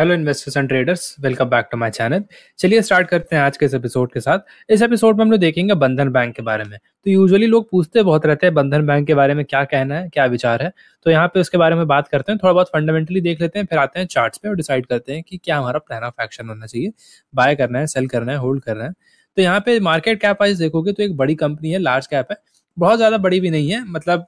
hello investors and traders welcome back to my channel चलिए start करते हैं आज के इस एपिसोड के साथ इस एपिसोड में हम लोग देखेंगे बंधन बैंक के बारे में तो यूजुअली लोग पूछते बहुत रहते हैं बंधन बैंक के बारे में क्या कहना है क्या विचार है तो यहाँ पे उसके बारे में बात करते हैं थोड़ा बहुत फंडामेंटली देख लेते हैं फिर आते हैं चार्ट पे और डिसाइड करते हैं कि क्या हमारा प्लान ऑफ एक्शन होना चाहिए बाय करना है सेल करना है होल्ड करना है तो यहाँ पे मार्केट कैप वाइज देखोगे तो एक बड़ी कंपनी है लार्ज कैप है बहुत ज़्यादा बड़ी भी नहीं है मतलब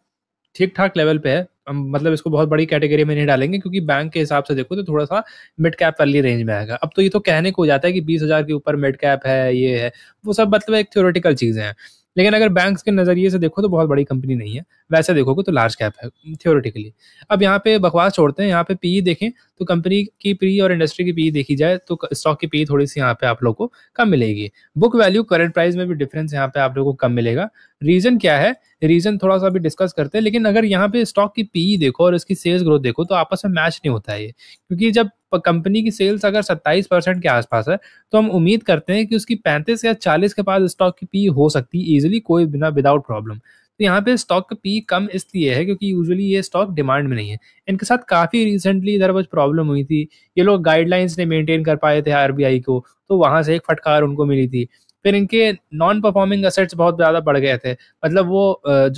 ठीक ठाक लेवल पे है हम मतलब इसको बहुत बड़ी कैटेगरी में नहीं डालेंगे क्योंकि बैंक के हिसाब से देखो तो थोड़ा सा मिड कैप वाली रेंज में आएगा अब तो ये तो कहने को हो जाता है कि बीस हजार के ऊपर मिड कैप है ये है वो सब मतलब एक थ्योरेटिकल चीज़ें हैं लेकिन अगर बैंक के नज़रिए से देखो तो बहुत बड़ी कंपनी नहीं है वैसे देखोगे तो लार्ज कैप है थियोरेटिकली अब यहाँ पे बकवास छोड़ते हैं यहाँ पे पीई e देखें तो कंपनी की पी और इंडस्ट्री की पी देखी जाए तो स्टॉक की पी थोड़ी सी यहाँ पे आप लोग को कम मिलेगी बुक वैल्यू करंट प्राइस में भी डिफरेंस यहाँ पे आप लोग को कम मिलेगा रीजन क्या है रीजन थोड़ा सा भी डिस्कस करते हैं लेकिन अगर यहाँ पे स्टॉक की पीई देखो और इसकी सेल्स ग्रोथ देखो तो आपस में मैच नहीं होता है ये क्योंकि जब कंपनी की सेल्स अगर 27 परसेंट के आसपास है तो हम उम्मीद करते हैं कि उसकी 35 या 40 के पास स्टॉक की पी हो सकती है ईजिली कोई बिना विदाउट प्रॉब्लम तो यहाँ पे स्टॉक का पी कम इसलिए है क्योंकि यूजुअली ये स्टॉक डिमांड में नहीं है इनके साथ काफ़ी रिसेंटली इधर बस प्रॉब्लम हुई थी ये लोग गाइडलाइंस ने मेंटेन कर पाए थे आर को तो वहां से एक फटकार उनको मिली थी फिर इनके नॉन परफॉर्मिंग असेट्स बहुत ज़्यादा बढ़ गए थे मतलब वो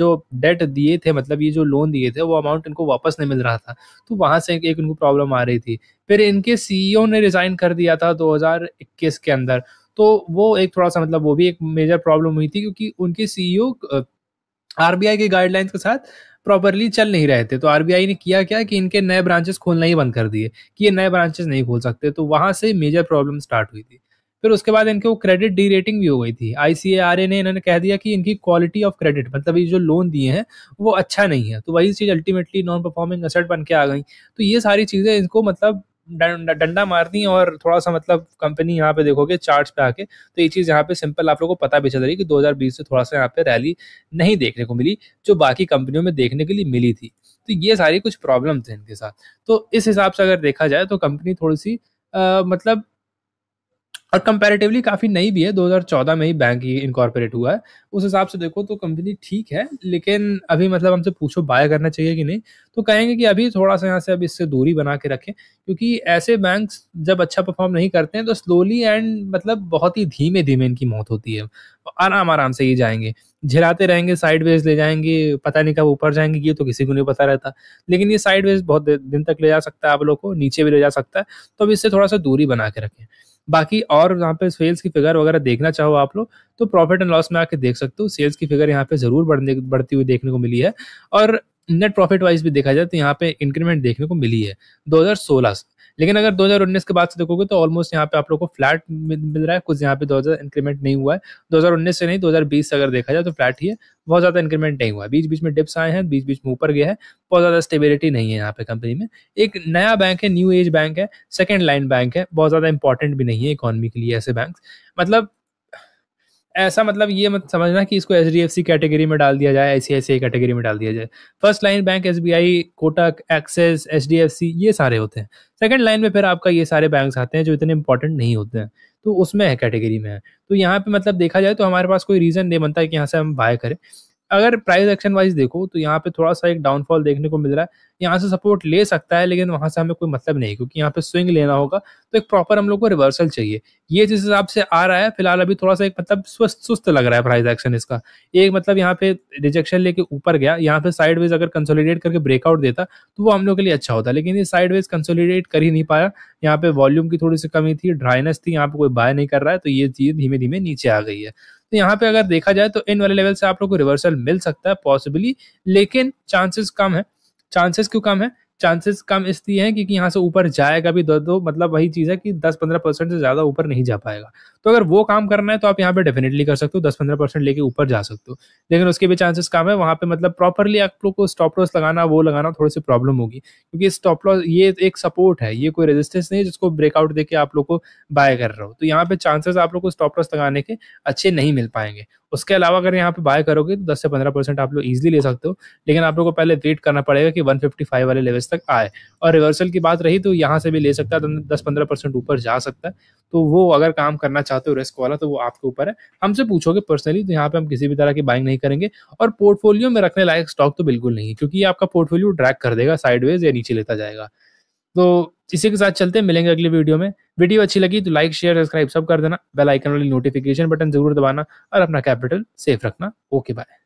जो डेट दिए थे मतलब ये जो लोन दिए थे वो अमाउंट इनको वापस नहीं मिल रहा था तो वहां से एक इनको प्रॉब्लम आ रही थी फिर इनके सीईओ e ने रिज़ाइन कर दिया था 2021 के अंदर तो वो एक थोड़ा सा मतलब वो भी एक मेजर प्रॉब्लम हुई थी क्योंकि उनके सीईओ आरबीआई की गाइडलाइंस के साथ प्रॉपरली चल नहीं रहे थे तो आरबीआई ने किया क्या कि इनके नए ब्रांचेस खोलना ही बंद कर दिए कि ये नए ब्रांचेस नहीं खोल सकते तो वहां से मेजर प्रॉब्लम स्टार्ट हुई थी फिर उसके बाद इनके वो क्रेडिट डी रेटिंग भी हो गई थी आईसीआर ने इन्होंने कह दिया कि इनकी क्वालिटी ऑफ क्रेडिट मतलब ये जो लोन दिए हैं वो अच्छा नहीं है तो वही चीज़ अल्टीमेटली नॉन परफॉर्मिंग असेट बन के आ गई तो ये सारी चीज़ें इनको मतलब डंडा मार दी और थोड़ा सा मतलब कंपनी यहाँ पे देखोगे चार्ट पे आके तो ये चीज़ यहाँ पे सिंपल आप लोगों को पता भी चल रही है कि 2020 से थोड़ा सा यहाँ पे रैली नहीं देखने को मिली जो बाकी कंपनियों में देखने के लिए मिली थी तो ये सारी कुछ प्रॉब्लम थे इनके साथ तो इस हिसाब से अगर देखा जाए तो कंपनी थोड़ी सी आ, मतलब और कंपेरेटिवली काफ़ी नई भी है 2014 में ही बैंक ये इनकॉर्पोरेट हुआ है उस हिसाब से देखो तो कंपनी ठीक है लेकिन अभी मतलब हमसे पूछो बाय करना चाहिए कि नहीं तो कहेंगे कि अभी थोड़ा सा यहाँ से अभी इससे दूरी बना के रखें क्योंकि ऐसे बैंक जब अच्छा परफॉर्म नहीं करते हैं तो स्लोली एंड मतलब बहुत ही धीमे धीमे इनकी मौत होती है आराम आराम से ही जाएंगे झिलाते रहेंगे साइड वेज ले जाएंगे पता नहीं कब ऊपर जाएंगे ये तो किसी को नहीं पता रहता लेकिन ये साइड वेज बहुत दिन तक ले जा सकता है आप लोग को नीचे भी ले जा सकता है तो अब इससे थोड़ा सा दूरी बना के रखें बाकी और यहाँ पे सेल्स की फिगर वगैरह देखना चाहो आप लोग तो प्रॉफिट एंड लॉस में आके देख सकते हो सेल्स की फिगर यहाँ पे जरूर बढ़ने बढ़ती हुई देखने को मिली है और नेट प्रॉफिट वाइज भी देखा जाए तो यहाँ पे इंक्रीमेंट देखने को मिली है 2016 लेकिन अगर 2019 के बाद से देखोगे तो ऑलमोस्ट यहाँ पे आप लोगों को फ्लैट मिल रहा है कुछ यहाँ पे हज़ार इंक्रीमेंट नहीं हुआ है 2019 से नहीं 2020 से अगर देखा जाए तो फ्लैट ही है बहुत ज़्यादा इंक्रीमेंट नहीं हुआ है बीच बीच में डिप्स आए हैं बीच बीच में ऊपर गया है बहुत ज़्यादा स्टेबिलिटी नहीं है यहाँ पे कंपनी में एक नया बैंक है न्यू एज बैंक है सेकेंड लाइन बैंक है बहुत ज़्यादा इंपॉर्टेंट भी नहीं है इकोनॉमी के लिए ऐसे बैंक मतलब ऐसा मतलब ये मत समझना कि इसको H D F C category में डाल दिया जाए आई सी आई सी आई कैटेगरी में डाल दिया जाए first line bank S B I Kotak Axis H D F C ये सारे होते हैं सेकेंड लाइन में फिर आपका ये सारे बैंक आते हैं जो इतने इंपॉर्टेंट नहीं होते हैं तो उसमें है कैटेगरी में है तो यहाँ पे मतलब देखा जाए तो हमारे पास कोई रीज़न नहीं बनता है कि यहाँ से हम बाय करें अगर प्राइस एक्शन वाइज देखो तो यहाँ पे थोड़ा सा एक डाउनफॉल देखने को मिल रहा है यहाँ से सपोर्ट ले सकता है लेकिन वहां से हमें कोई मतलब नहीं क्योंकि यहाँ पे स्विंग लेना होगा तो एक प्रॉपर हम लोग को रिवर्सल चाहिए ये जिस हिसाब से आ रहा है फिलहाल अभी थोड़ा सा एक मतलब स्वस्थ सुस्त लग रहा है प्राइस एक्शन इसका एक मतलब यहाँ पे रिजेक्शन लेके ऊपर गया यहाँ पे साइडवेज अगर कंसोलिडेट करके ब्रेकआउट देता तो वो हम लोग के लिए अच्छा होता लेकिन ये साइडवेज कंसोलिडेट कर ही नहीं पाया यहाँ पे वॉल्यूम की थोड़ी सी कमी थी ड्राइनेस थी यहाँ पे कोई बाय नहीं कर रहा है तो ये चीज धीमे धीमे नीचे आ गई है तो यहाँ पे अगर देखा जाए तो इन वाले लेवल से आप लोग को रिवर्सल मिल सकता है पॉसिबली लेकिन चांसेस कम है चांसेस क्यों कम है चांसेस कम इसलिए हैं क्योंकि यहाँ से ऊपर जाएगा भी दो दो मतलब वही चीज़ है कि दस पंद्रह परसेंट से ज़्यादा ऊपर नहीं जा पाएगा तो अगर वो काम करना है तो आप यहाँ पे डेफिनेटली कर सकते हो दस पंद्रह परसेंट लेके ऊपर जा सकते हो लेकिन उसके भी चांसेस कम है वहाँ पे मतलब प्रॉपरली आप लोग को स्टॉप लॉस लगाना वो लगाना थोड़ी सी प्रॉब्लम होगी क्योंकि स्टॉप लॉस ये एक सपोर्ट है ये कोई रेजिस्टेंस नहीं है जिसको ब्रेकआउट दे आप लोग को बाय कर रहे हो तो यहाँ पे चांसेस आप लोग को स्टॉप लॉस लगाने के अच्छे नहीं मिल पाएंगे उसके अलावा अगर यहाँ पे बाय करोगे तो दस से पंद्रह परसेंट आप लोग इजिली ले सकते हो लेकिन आप लोग को पहले वेट करना पड़ेगा कि वन फिफ्टी फाइव वाले लेवल्स तक आए और रिवर्सल की बात रही तो यहाँ से भी ले सकता है तो दस पंद्रह परसेंट ऊपर जा सकता है तो वो अगर काम करना चाहते हो रिस्क वाला तो वो आपके ऊपर है हमसे पूछोगे पर्सनली तो यहाँ पे हम किसी भी तरह की बाइंग नहीं करेंगे और पोर्टफोलियो में रखने लायक स्टॉक तो बिल्कुल नहीं है क्योंकि ये आपका पोर्टफोलियो ड्रैक कर देगा साइडवेज या नीचे लेता जाएगा तो इसी के साथ चलते हैं मिलेंगे अगली वीडियो में वीडियो अच्छी लगी तो लाइक शेयर सब्सक्राइब सब कर देना बेल आइकन वाली नोटिफिकेशन बटन जरूर दबाना और अपना कैपिटल सेफ रखना ओके बाय